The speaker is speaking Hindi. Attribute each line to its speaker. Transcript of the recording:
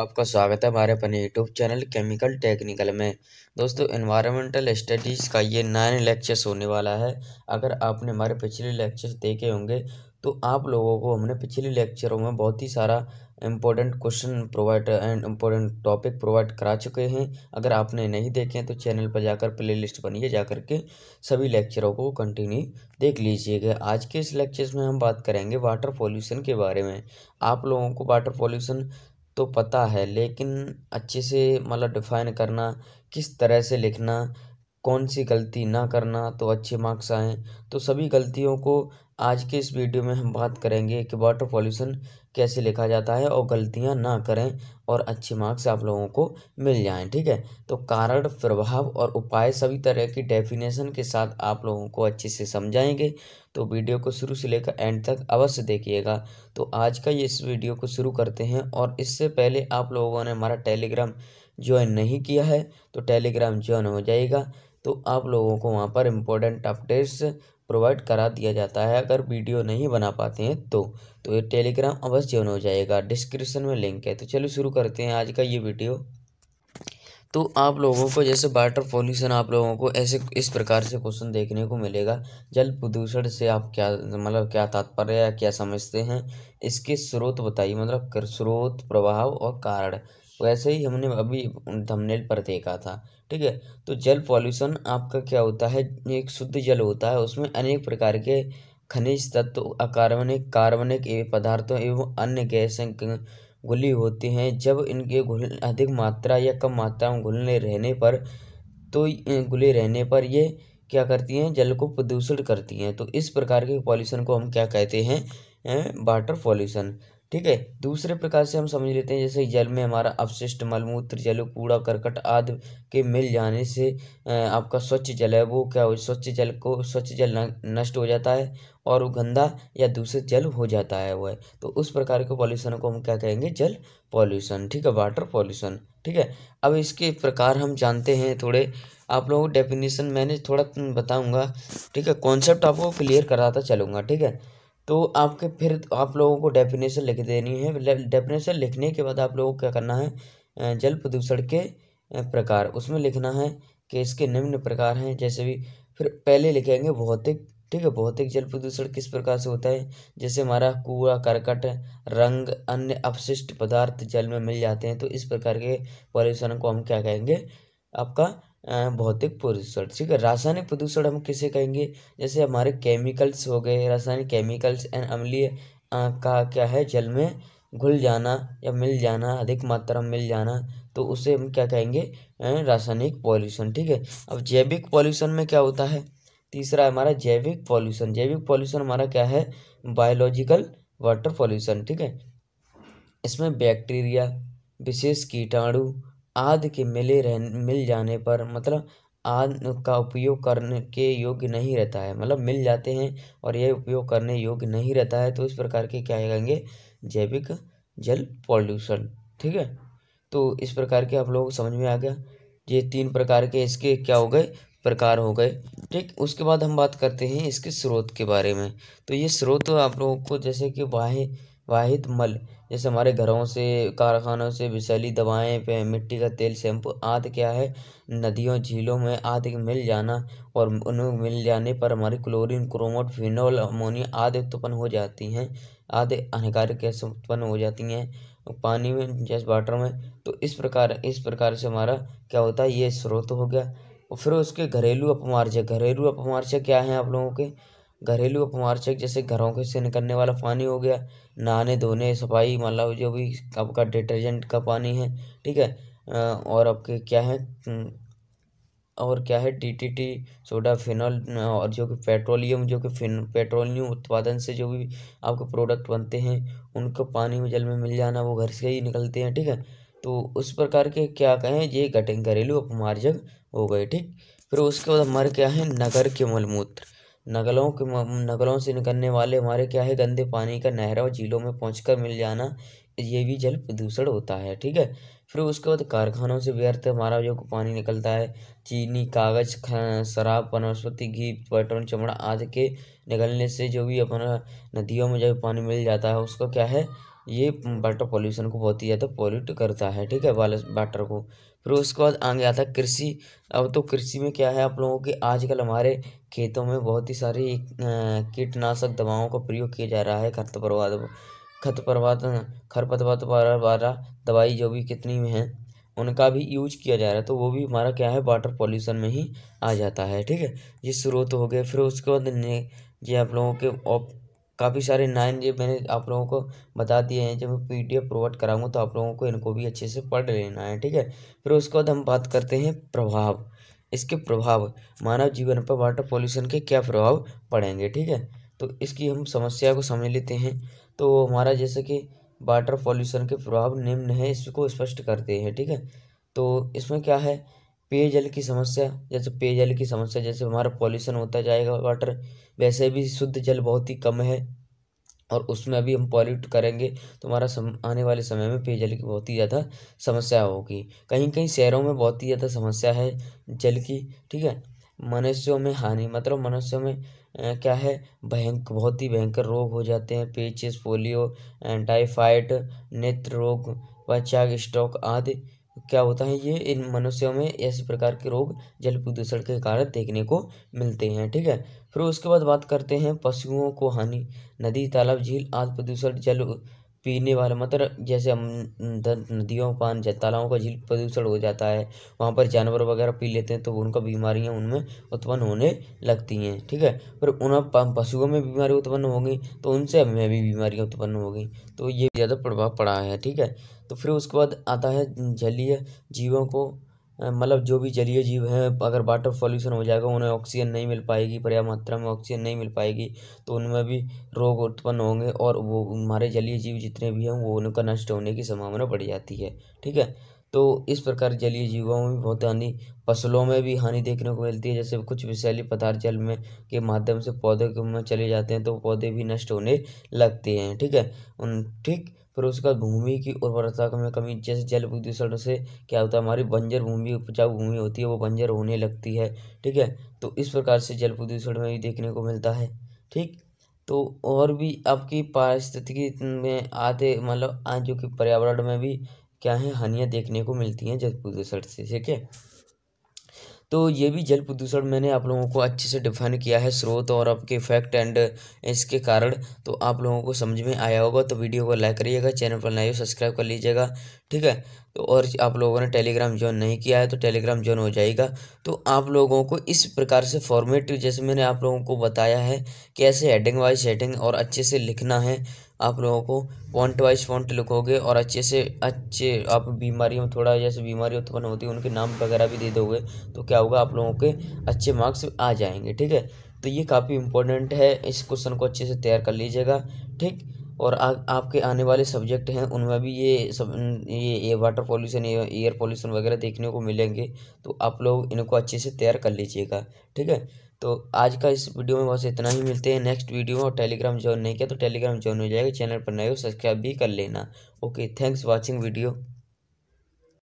Speaker 1: आपका स्वागत है हमारे अपने यूट्यूब चैनल केमिकल टेक्निकल में दोस्तों इन्वायरमेंटल स्टडीज़ का ये नाइन लेक्चर्स होने वाला है अगर आपने हमारे पिछले लेक्चर्स देखे होंगे तो आप लोगों को हमने पिछले लेक्चरों में बहुत ही सारा important question provide and important topic provide करा चुके हैं अगर आपने नहीं देखे हैं तो चैनल पर जाकर प्ले लिस्ट बनिए जा के सभी लेक्चरों को कंटिन्यू देख लीजिएगा आज के इस लेक्चर्स में हम बात करेंगे वाटर पॉल्यूशन के बारे में आप लोगों को वाटर पॉल्यूशन तो पता है लेकिन अच्छे से मतलब डिफाइन करना किस तरह से लिखना कौन सी गलती ना करना तो अच्छे मार्क्स आएँ तो सभी गलतियों को आज के इस वीडियो में हम बात करेंगे कि वाटर पॉल्यूशन कैसे लिखा जाता है और गलतियां ना करें और अच्छे मार्क्स आप लोगों को मिल जाएं ठीक है तो कारण प्रभाव और उपाय सभी तरह की डेफिनेशन के साथ आप लोगों को अच्छे से समझाएंगे तो वीडियो को शुरू से लेकर एंड तक अवश्य देखिएगा तो आज का ये इस वीडियो को शुरू करते हैं और इससे पहले आप लोगों ने हमारा टेलीग्राम ज्वाइन नहीं किया है तो टेलीग्राम ज्वाइन हो जाएगा तो आप लोगों को वहाँ पर इम्पोर्टेंट अपडेट्स प्रोवाइड करा दिया जाता है अगर वीडियो नहीं बना पाते हैं तो तो ये टेलीग्राम अवश्य ऑन हो जाएगा डिस्क्रिप्शन में लिंक है तो चलो शुरू करते हैं आज का ये वीडियो तो आप लोगों को जैसे वाटर पॉल्यूशन आप लोगों को ऐसे इस प्रकार से क्वेश्चन देखने को मिलेगा जल प्रदूषण से आप क्या मतलब क्या तात्पर्य या क्या समझते हैं इसके स्रोत बताइए मतलब स्रोत प्रभाव और कारण वैसे ही हमने अभी थंबनेल पर देखा था ठीक है तो जल पॉल्यूशन आपका क्या होता है एक शुद्ध जल होता है उसमें अनेक प्रकार के खनिज तत्व अकार्बनिक कार्बनिक एवं पदार्थों एवं अन्य गैसें घुली होती हैं जब इनके घुल अधिक मात्रा या कम मात्रा में घुलने रहने पर तो घुले रहने पर ये क्या करती हैं जल को प्रदूषित करती हैं तो इस प्रकार के पॉल्यूशन को हम क्या कहते हैं वाटर पॉल्यूशन ठीक है दूसरे प्रकार से हम समझ लेते हैं जैसे जल में हमारा अवशिष्ट मलमूत्र जल कूड़ा करकट आदि के मिल जाने से आपका स्वच्छ जल है वो क्या हो स्वच्छ जल को स्वच्छ जल नष्ट हो जाता है और वो गंदा या दूषित जल हो जाता है वह तो उस प्रकार के पॉल्यूशन को हम क्या कहेंगे जल पॉल्यूशन ठीक है वाटर पॉल्यूशन ठीक है अब इसके प्रकार हम जानते हैं थोड़े आप लोगों को डेफिनेशन मैंने थोड़ा बताऊँगा ठीक है कॉन्सेप्ट आपको क्लियर कराता चलूँगा ठीक है तो आपके फिर आप लोगों को डेफिनेशन लिख देनी है डेफिनेशन मतलब लिखने के बाद आप लोगों को क्या करना है जल प्रदूषण के प्रकार उसमें लिखना है कि इसके निम्न प्रकार हैं जैसे भी फिर पहले लिखेंगे भौतिक ठीक है भौतिक जल प्रदूषण किस प्रकार से होता है जैसे हमारा कूड़ा करकट रंग अन्य अपशिष्ट पदार्थ जल में मिल जाते हैं तो इस प्रकार के पॉल्यूशन को हम क्या कहेंगे आपका भौतिक प्रदूषण ठीक है रासायनिक प्रदूषण हम किसे कहेंगे जैसे हमारे केमिकल्स हो गए रासायनिक केमिकल्स एंड अम्लीय का क्या है जल में घुल जाना या मिल जाना अधिक मात्रा में मिल जाना तो उसे हम क्या कहेंगे रासायनिक पॉल्यूशन ठीक है अब जैविक पॉल्यूशन में क्या होता है तीसरा हमारा जैविक पॉल्यूशन जैविक पॉल्यूशन हमारा क्या है बायोलॉजिकल वाटर पॉल्यूशन ठीक है इसमें बैक्टीरिया विशेष कीटाणु आदि के मिले रह मिल जाने पर मतलब आदि का उपयोग करने के योग्य नहीं रहता है मतलब मिल जाते हैं और यह उपयोग करने योग्य नहीं रहता है तो इस प्रकार के क्या कहेंगे जैविक जल पॉल्यूशन ठीक है तो इस प्रकार के आप लोगों को समझ में आ गया ये तीन प्रकार के इसके क्या हो गए प्रकार हो गए ठीक उसके बाद हम बात करते हैं इसके स्रोत के बारे में तो ये स्रोत आप लोगों को जैसे कि बाहें वाहिद मल जैसे हमारे घरों से कारखानों से विषैली दवाएं मिट्टी का तेल शैम्पू आदि क्या है नदियों झीलों में आदि मिल जाना और उनमें मिल जाने पर हमारी क्लोरीन क्रोमोट फिनोल अमोनिया आदि उत्पन्न हो जाती हैं आदि हानिकारक कैसे उत्पन्न हो जाती हैं पानी में जैसे वाटर में तो इस प्रकार इस प्रकार से हमारा क्या होता है ये स्रोत हो गया और फिर उसके घरेलू अपमार्जक घरेलू अपमार्जक क्या हैं आप लोगों के घरेलू अपमार्जक जैसे घरों के से निकलने वाला पानी हो गया नहाने धोने सफाई मतलब जो भी आपका डिटर्जेंट का पानी है ठीक है और आपके क्या है और क्या है टी टी सोडा फिनॉल और जो कि पेट्रोलियम जो कि फिन पेट्रोलियम उत्पादन से जो भी आपके प्रोडक्ट बनते हैं उनको पानी में जल में मिल जाना वो घर से ही निकलते हैं ठीक है तो उस प्रकार के क्या कहें ये घटे घरेलू अपमार्जक हो गए ठीक फिर उसके बाद हमारे क्या है नगर के मलमूत्र नगलों के नगलों से निकलने वाले हमारे क्या है गंदे पानी का नहरा और झीलों में पहुँच मिल जाना ये भी जल प्रदूषण होता है ठीक है फिर उसके बाद कारखानों से व्यर्थ हमारा जो पानी निकलता है चीनी कागज शराब वनस्पति घी पेट्रोल चमड़ा आदि के निकलने से जो भी अपना नदियों में जो पानी मिल जाता है उसको क्या है ये वाटर पॉल्यूशन को बहुत ही ज़्यादा पॉल्यूट करता है ठीक है वाटर को फिर उसके बाद आगे आता है कृषि अब तो कृषि में क्या है आप लोगों के आजकल हमारे खेतों में बहुत ही सारी कीटनाशक दवाओं का प्रयोग किया जा रहा है खत परवाद खत परवाद दवाई जो भी कितनी में है उनका भी यूज किया जा रहा है तो वो भी हमारा क्या है वाटर पॉल्यूशन में ही आ जाता है ठीक है ये स्रोत हो गए फिर उसके बाद ये आप लोगों के काफ़ी सारे नाइन ये मैंने आप लोगों को बता दिए हैं जब मैं पी डी एफ प्रोवाइड कराऊंगा तो आप लोगों को इनको भी अच्छे से पढ़ लेना है ठीक है फिर उसके बाद हम बात करते हैं प्रभाव इसके प्रभाव मानव जीवन पर वाटर पॉल्यूशन के क्या प्रभाव पड़ेंगे ठीक है तो इसकी हम समस्या को समझ लेते हैं तो हमारा जैसे कि वाटर पॉल्यूशन के प्रभाव निम्न है इसको स्पष्ट करते हैं ठीक है तो इसमें क्या है पेयजल की समस्या जैसे पेयजल की समस्या जैसे हमारा पॉल्यूशन होता जाएगा वाटर वैसे भी शुद्ध जल बहुत ही कम है और उसमें अभी हम पॉल्यूट करेंगे तो हमारा सम आने वाले समय में पेयजल की बहुत ही ज़्यादा समस्या होगी कहीं कहीं शहरों में बहुत ही ज़्यादा समस्या है जल की ठीक है मनुष्यों में हानि मतलब मनुष्यों में आ, क्या है भयंक बहुत ही भयंकर रोग हो जाते हैं पेचिस पोलियो टाइफाइड नेत्र रोग चाग स्ट्रोक आदि क्या होता है ये इन मनुष्यों में ऐसे प्रकार के रोग जल प्रदूषण के कारण देखने को मिलते हैं ठीक है फिर उसके बाद बात करते हैं पशुओं को हानि नदी तालाब झील आदि प्रदूषण जल पीने वाले मतलब जैसे हम नदियों पान तालाबों का झील प्रदूषण हो जाता है वहाँ पर जानवर वगैरह पी लेते हैं तो उनका बीमारियाँ उनमें उत्पन्न होने लगती हैं ठीक है फिर उन पशुओं में बीमारी उत्पन्न होगी तो उनसे हमें भी बीमारियाँ उत्पन्न होगी तो ये ज़्यादा प्रभाव पड़ा है ठीक है तो फिर उसके बाद आता है जलीय जीवों को मतलब जो भी जलीय जीव हैं अगर वाटर पॉल्यूशन हो जाएगा उन्हें ऑक्सीजन नहीं मिल पाएगी पर्याप्त मात्रा में ऑक्सीजन नहीं मिल पाएगी तो उनमें भी रोग उत्पन्न होंगे और वो हमारे जलीय जीव जितने भी हैं वो उनका नष्ट होने की संभावना बढ़ जाती है ठीक है तो इस प्रकार जलीय जीवों में भी बहुत हानि फसलों में भी हानि देखने को मिलती है जैसे कुछ विषैली पदार्थ जल में के माध्यम से पौधे में चले जाते हैं तो पौधे भी नष्ट होने लगते हैं ठीक है उन ठीक फिर उसके बाद भूमि की उर्वरता में कमी जैसे जल प्रदूषण से क्या होता है हमारी बंजर भूमि उपजाऊ भूमि होती है वो बंजर होने लगती है ठीक है तो इस प्रकार से जल प्रदूषण में भी देखने को मिलता है ठीक तो और भी आपकी पारिस्थितिकी में आते मतलब जो कि पर्यावरण में भी क्या है हानियाँ देखने को मिलती हैं जल प्रदूषण से ठीक है तो ये भी जल प्रदूषण मैंने आप लोगों को अच्छे से डिफाइन किया है स्रोत और आपके इफेक्ट एंड इसके कारण तो आप लोगों को समझ में आया होगा तो वीडियो को लाइक करिएगा चैनल पर नए सब्सक्राइब कर लीजिएगा ठीक है तो और आप लोगों ने टेलीग्राम ज्वाइन नहीं किया है तो टेलीग्राम ज्वाइन हो जाएगा तो आप लोगों को इस प्रकार से फॉर्मेट जैसे मैंने आप लोगों को बताया है कैसे हेडिंग वाइज हेडिंग और अच्छे से लिखना है आप लोगों को फॉन्ट वाइज फॉन्ट लिखोगे और अच्छे से अच्छे आप बीमारियों में थोड़ा जैसे बीमारी उत्पन्न होती है उनके नाम वगैरह भी दे दोगे तो क्या होगा आप लोगों के अच्छे मार्क्स आ जाएंगे ठीक है तो ये काफ़ी इम्पोर्टेंट है इस क्वेश्चन को अच्छे से तैयार कर लीजिएगा ठीक और आ, आपके आने वाले सब्जेक्ट हैं उनमें भी ये सब ये ये वाटर पॉल्यूशन एयर पॉल्यूशन वगैरह देखने को मिलेंगे तो आप लोग इनको अच्छे से तैयार कर लीजिएगा ठीक है तो आज का इस वीडियो में बस इतना ही मिलते हैं नेक्स्ट वीडियो में और टेलीग्राम ज्वाइन नहीं किया तो टेलीग्राम ज्वाइन हो जाएगा चैनल पर नए हो सब्सक्राइब भी कर लेना ओके थैंक्स वॉचिंग वीडियो